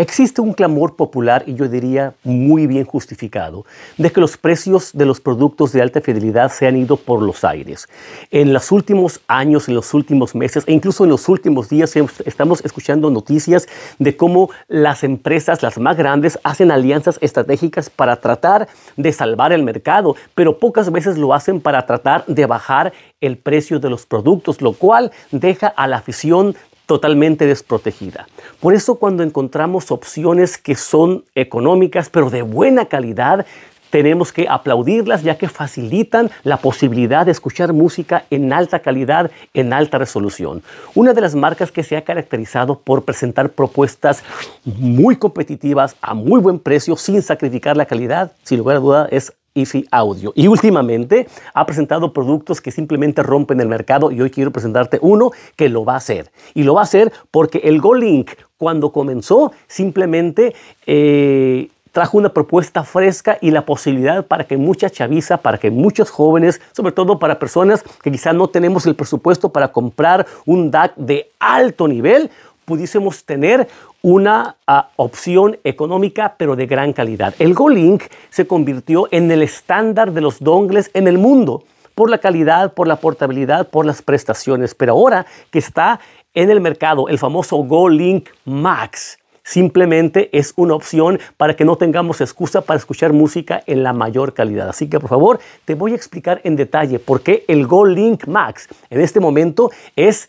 Existe un clamor popular y yo diría muy bien justificado de que los precios de los productos de alta fidelidad se han ido por los aires. En los últimos años, en los últimos meses e incluso en los últimos días estamos escuchando noticias de cómo las empresas, las más grandes, hacen alianzas estratégicas para tratar de salvar el mercado, pero pocas veces lo hacen para tratar de bajar el precio de los productos, lo cual deja a la afición totalmente desprotegida. Por eso cuando encontramos opciones que son económicas pero de buena calidad, tenemos que aplaudirlas ya que facilitan la posibilidad de escuchar música en alta calidad, en alta resolución. Una de las marcas que se ha caracterizado por presentar propuestas muy competitivas a muy buen precio sin sacrificar la calidad, sin lugar a duda, es Easy Audio. Y últimamente ha presentado productos que simplemente rompen el mercado y hoy quiero presentarte uno que lo va a hacer. Y lo va a hacer porque el GoLink cuando comenzó simplemente... Eh, trajo una propuesta fresca y la posibilidad para que mucha chaviza, para que muchos jóvenes, sobre todo para personas que quizás no tenemos el presupuesto para comprar un DAC de alto nivel, pudiésemos tener una ah, opción económica pero de gran calidad. El Golink se convirtió en el estándar de los dongles en el mundo por la calidad, por la portabilidad, por las prestaciones. Pero ahora que está en el mercado el famoso Golink Max, simplemente es una opción para que no tengamos excusa para escuchar música en la mayor calidad. Así que por favor, te voy a explicar en detalle por qué el Go Link Max en este momento es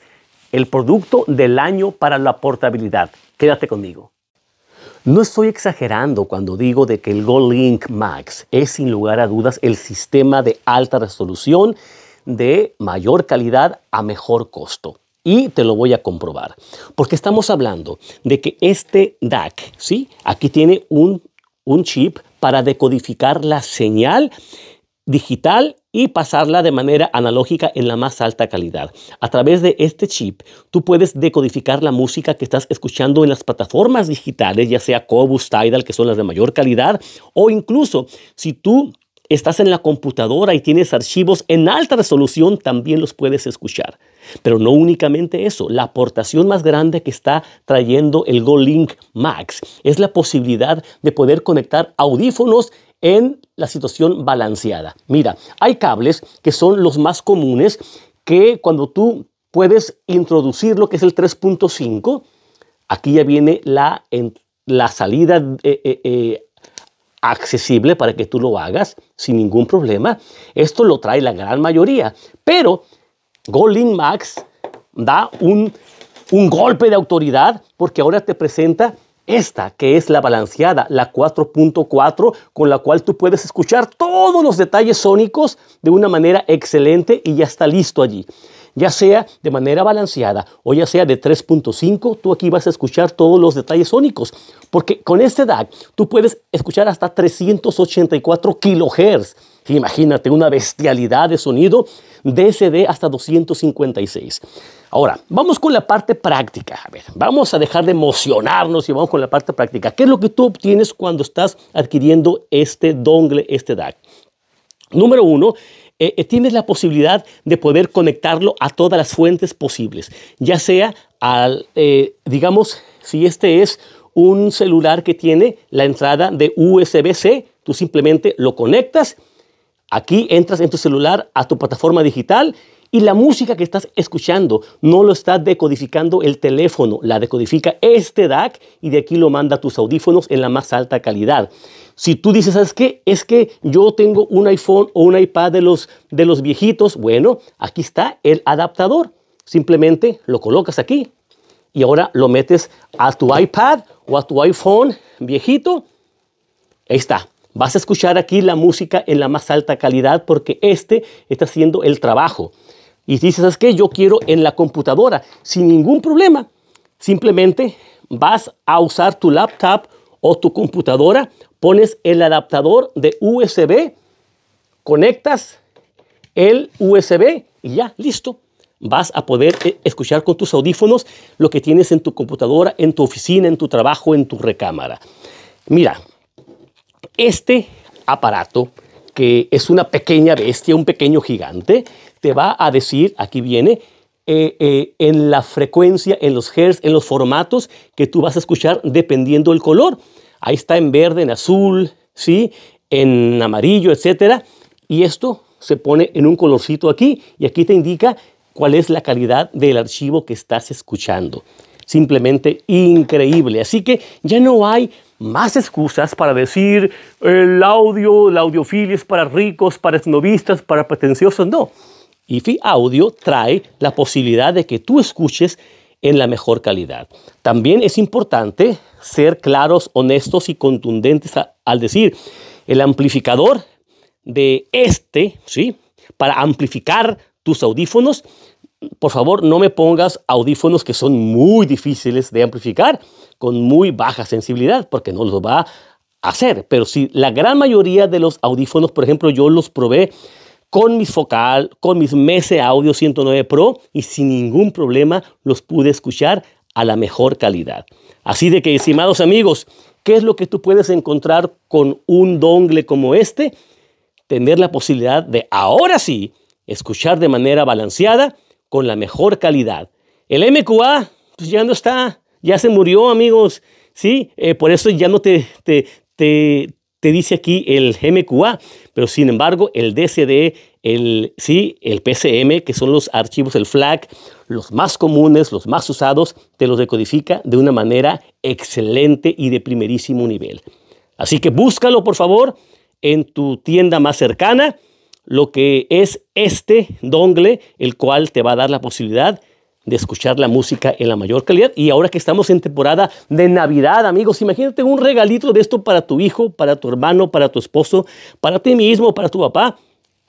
el producto del año para la portabilidad. Quédate conmigo. No estoy exagerando cuando digo de que el GoLink Max es sin lugar a dudas el sistema de alta resolución de mayor calidad a mejor costo. Y te lo voy a comprobar. Porque estamos hablando de que este DAC, ¿sí? Aquí tiene un, un chip para decodificar la señal digital y pasarla de manera analógica en la más alta calidad. A través de este chip, tú puedes decodificar la música que estás escuchando en las plataformas digitales, ya sea Cobus, Tidal, que son las de mayor calidad, o incluso si tú estás en la computadora y tienes archivos en alta resolución, también los puedes escuchar. Pero no únicamente eso, la aportación más grande que está trayendo el GoLink Max es la posibilidad de poder conectar audífonos en la situación balanceada. Mira, hay cables que son los más comunes que cuando tú puedes introducir lo que es el 3.5, aquí ya viene la, la salida eh, eh, eh, accesible para que tú lo hagas sin ningún problema. Esto lo trae la gran mayoría, pero Golin Max da un, un golpe de autoridad porque ahora te presenta esta que es la balanceada, la 4.4, con la cual tú puedes escuchar todos los detalles sónicos de una manera excelente y ya está listo allí. Ya sea de manera balanceada o ya sea de 3.5, tú aquí vas a escuchar todos los detalles sónicos. Porque con este DAC tú puedes escuchar hasta 384 kilohertz Imagínate una bestialidad de sonido DSD hasta 256. Ahora, vamos con la parte práctica. vamos a dejar de emocionarnos y vamos con la parte práctica. ¿Qué es lo que tú obtienes cuando estás adquiriendo este dongle, este DAC? Número uno, eh, eh, tienes la posibilidad de poder conectarlo a todas las fuentes posibles, ya sea al, eh, digamos, si este es un celular que tiene la entrada de USB-C, tú simplemente lo conectas Aquí entras en tu celular a tu plataforma digital y la música que estás escuchando no lo está decodificando el teléfono, la decodifica este DAC y de aquí lo manda a tus audífonos en la más alta calidad. Si tú dices, ¿sabes qué? Es que yo tengo un iPhone o un iPad de los, de los viejitos. Bueno, aquí está el adaptador. Simplemente lo colocas aquí y ahora lo metes a tu iPad o a tu iPhone viejito. Ahí está. Vas a escuchar aquí la música en la más alta calidad porque este está haciendo el trabajo. Y dices, ¿sabes qué? Yo quiero en la computadora, sin ningún problema. Simplemente vas a usar tu laptop o tu computadora, pones el adaptador de USB, conectas el USB y ya, listo. Vas a poder eh, escuchar con tus audífonos lo que tienes en tu computadora, en tu oficina, en tu trabajo, en tu recámara. Mira, este aparato, que es una pequeña bestia, un pequeño gigante, te va a decir, aquí viene, eh, eh, en la frecuencia, en los hertz, en los formatos que tú vas a escuchar dependiendo del color. Ahí está en verde, en azul, ¿sí? en amarillo, etc. Y esto se pone en un colorcito aquí y aquí te indica cuál es la calidad del archivo que estás escuchando. Simplemente increíble. Así que ya no hay más excusas para decir el audio, la audiofilia es para ricos, para esnovistas, para pretenciosos. No. IFI Audio trae la posibilidad de que tú escuches en la mejor calidad. También es importante ser claros, honestos y contundentes al decir el amplificador de este, ¿sí? Para amplificar tus audífonos por favor, no me pongas audífonos que son muy difíciles de amplificar, con muy baja sensibilidad, porque no los va a hacer. Pero si la gran mayoría de los audífonos, por ejemplo, yo los probé con mis Focal, con mis Mese Audio 109 Pro y sin ningún problema los pude escuchar a la mejor calidad. Así de que, estimados amigos, ¿qué es lo que tú puedes encontrar con un dongle como este? Tener la posibilidad de ahora sí escuchar de manera balanceada con la mejor calidad. El MQA pues ya no está, ya se murió, amigos. Sí, eh, por eso ya no te, te, te, dice aquí el MQA, pero sin embargo, el DCD, el, sí, el PCM, que son los archivos, el FLAC, los más comunes, los más usados, te los decodifica de una manera excelente y de primerísimo nivel. Así que búscalo, por favor, en tu tienda más cercana lo que es este dongle, el cual te va a dar la posibilidad de escuchar la música en la mayor calidad. Y ahora que estamos en temporada de Navidad, amigos, imagínate un regalito de esto para tu hijo, para tu hermano, para tu esposo, para ti mismo, para tu papá,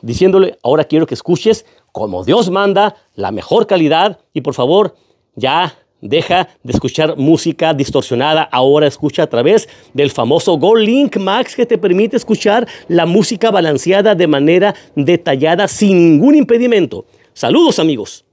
diciéndole, ahora quiero que escuches como Dios manda, la mejor calidad y por favor, ya Deja de escuchar música distorsionada, ahora escucha a través del famoso Go Link Max que te permite escuchar la música balanceada de manera detallada sin ningún impedimento. Saludos amigos.